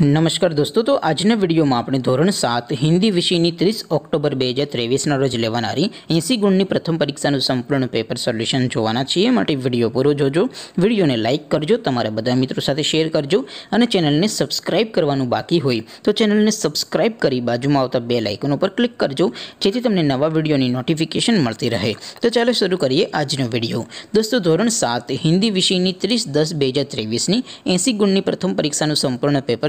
नमस्कार दोस्तों तो आज ने वीडियो मा अपने ધોરણ 7 હિન્દી વિષયની 30 ઓક્ટોબર 2023 ના રોજ લેવાણારી 80 ગુણની પ્રથમ પરીક્ષાનું સંપૂર્ણ પેપર સોલ્યુશન જોવાના છે માટે વિડિયો પૂરું જોજો વિડિયોને લાઈક કરજો તમારા બધા મિત્રો સાથે શેર કરજો અને ચેનલને સબ્સ્ક્રાઇબ કરવાનું બાકી હોય તો ચેનલને સબ્સ્ક્રાઇબ કરી બાજુમાં આવતા બેલ આઇકન ઉપર ક્લિક કરજો જેથી તમને નવા વિડિયોની નોટિફિકેશન મળતી રહે તો ચાલો શરૂ કરીએ આજનો વિડિયો દોસ્તો ધોરણ 7 હિન્દી વિષયની 30 10 2023 ની 80 ગુણની પ્રથમ પરીક્ષાનું સંપૂર્ણ પેપર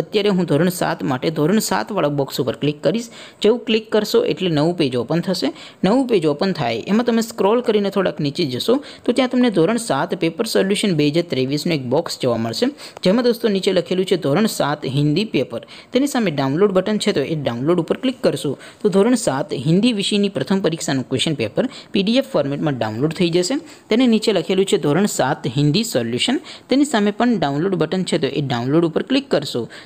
અત્યારે હું ધોરણ 7 માટે ધોરણ 7 વાળો બોક્સ ઉપર ક્લિક કરિસ જેવું ક્લિક કરશો એટલે નવું પેજ ઓપન થશે નવું પેજ ઓપન થાય એમાં તમે સ્ક્રોલ કરીને થોડક નીચે જશો તો ત્યાં તમને ધોરણ 7 પેપર સોલ્યુશન 2023 નો એક બોક્સ જોવા મળશે જેમ કે દોસ્તો નીચે લખેલું છે ધોરણ 7 હિન્દી પેપર તેની સામે ડાઉનલોડ બટન છે તો એ ડાઉનલોડ ઉપર ક્લિક કરશો તો ધોરણ 7 હિન્દી વિષયની પ્રથમ પરીક્ષાનું ક્વેશ્ચન પેપર PDF ફોર્મેટમાં ડાઉનલોડ થઈ જશે તેની નીચે લખેલું છે ધોરણ 7 હિન્દી સોલ્યુશન તેની સામે પણ ડાઉનલોડ બટન છે તો એ ડાઉનલોડ ઉપર ક્લિક કરશો